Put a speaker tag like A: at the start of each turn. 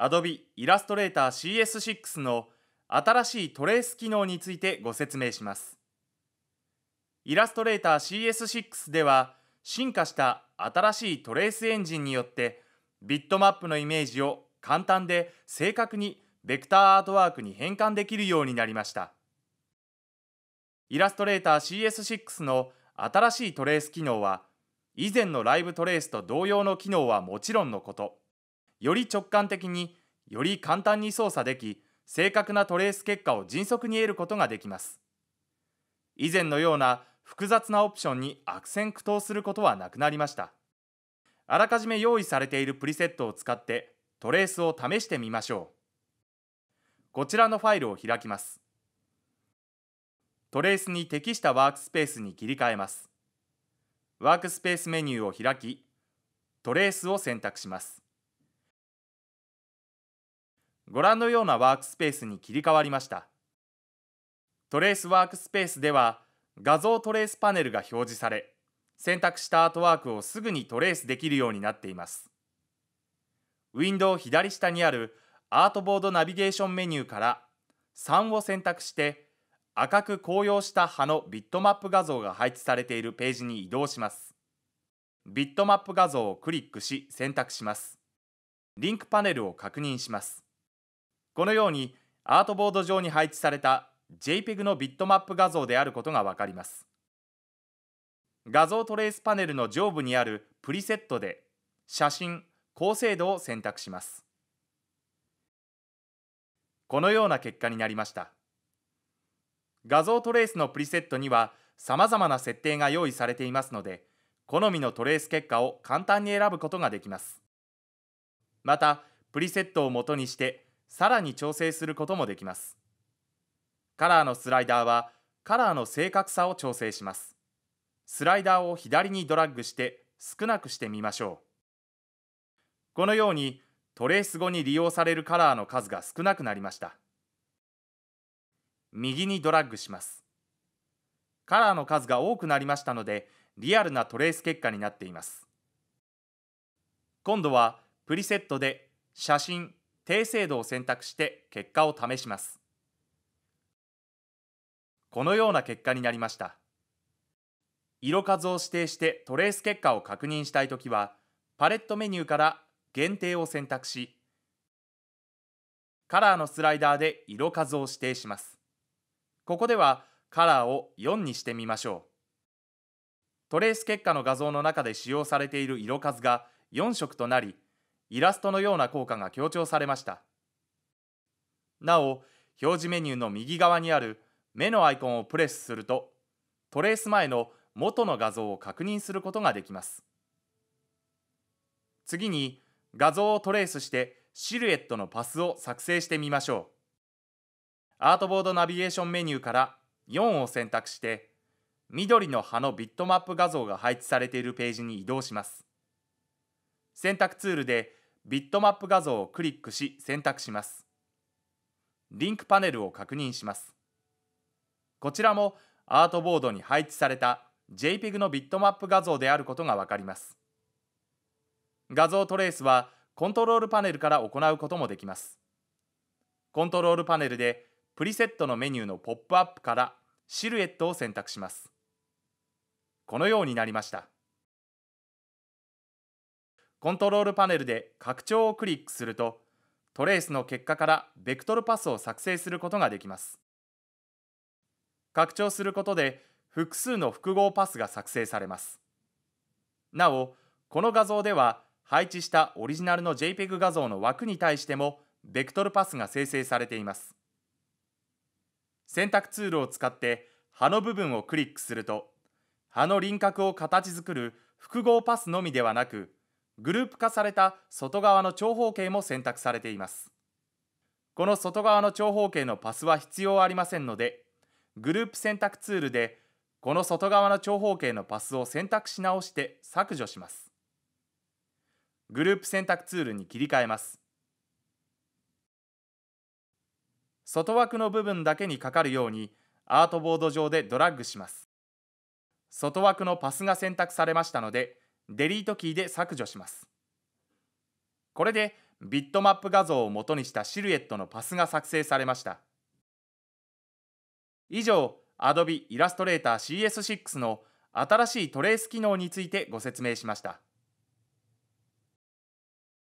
A: Adobe Illustrator CS6 の新しいトレース機能についてご説明します。Illustrator CS6 では進化した新しいトレースエンジンによってビットマップのイメージを簡単で正確にベクターアートワークに変換できるようになりました。イラストレーター CS6 の新しいトレース機能は以前のライブトレースと同様の機能はもちろんのことより直感的により簡単に操作でき正確なトレース結果を迅速に得ることができます以前のような複雑なオプションに悪戦苦闘することはなくなりましたあらかじめ用意されているプリセットを使ってトレースを試してみましょうこちらのファイルを開きますトレースに適したワークスペースに切り替えますワークスペースメニューを開きトレースを選択しますご覧のようなワークスペースに切り替わりました。トレースワークスペースでは画像トレースパネルが表示され、選択したアートワークをすぐにトレースできるようになっています。ウィンドウ左下にあるアートボードナビゲーションメニューから3を選択して赤く紅葉した葉のビットマップ画像が配置されているページに移動します。ビットマップ画像をクリックし選択します。リンクパネルを確認します。このようにアートボード上に配置された JPEG のビットマップ画像であることがわかります。画像トレースパネルの上部にあるプリセットで写真、高精度を選択します。このような結果になりました。画像トレースのプリセットには様々な設定が用意されていますので、好みのトレース結果を簡単に選ぶことができます。また、プリセットを元にしてさらに調整することもできます。カラーのスライダーはカラーの正確さを調整します。スライダーを左にドラッグして少なくしてみましょう。このようにトレース後に利用されるカラーの数が少なくなりました。右にドラッグします。カラーの数が多くなりましたので、リアルなトレース結果になっています。今度はプリセットで写真、低精度を選択して結果を試します。このような結果になりました。色数を指定してトレース結果を確認したいときは、パレットメニューから限定を選択し、カラーのスライダーで色数を指定します。ここではカラーを4にしてみましょう。トレース結果の画像の中で使用されている色数が4色となり、イラストのような効果が強調されましたなお表示メニューの右側にある目のアイコンをプレスするとトレース前の元の画像を確認することができます次に画像をトレースしてシルエットのパスを作成してみましょうアートボードナビゲーションメニューから4を選択して緑の葉のビットマップ画像が配置されているページに移動します選択ツールでビットマップ画像をクリックし選択します。リンクパネルを確認します。こちらもアートボードに配置された JPEG のビットマップ画像であることがわかります。画像トレースはコントロールパネルから行うこともできます。コントロールパネルでプリセットのメニューのポップアップからシルエットを選択します。このようになりました。コントロールパネルで拡張をクリックするとトレースの結果からベクトルパスを作成することができます拡張することで複数の複合パスが作成されますなおこの画像では配置したオリジナルの JPEG 画像の枠に対してもベクトルパスが生成されています選択ツールを使って葉の部分をクリックすると葉の輪郭を形作る複合パスのみではなくグループ化された外側の長方形も選択されていますこの外側の長方形のパスは必要ありませんのでグループ選択ツールでこの外側の長方形のパスを選択し直して削除しますグループ選択ツールに切り替えます外枠の部分だけにかかるようにアートボード上でドラッグします外枠のパスが選択されましたのでデリートキーで削除します。これでビットマップ画像を元にしたシルエットのパスが作成されました。以上、Adobe Illustrator CS6 の新しいトレース機能についてご説明しました。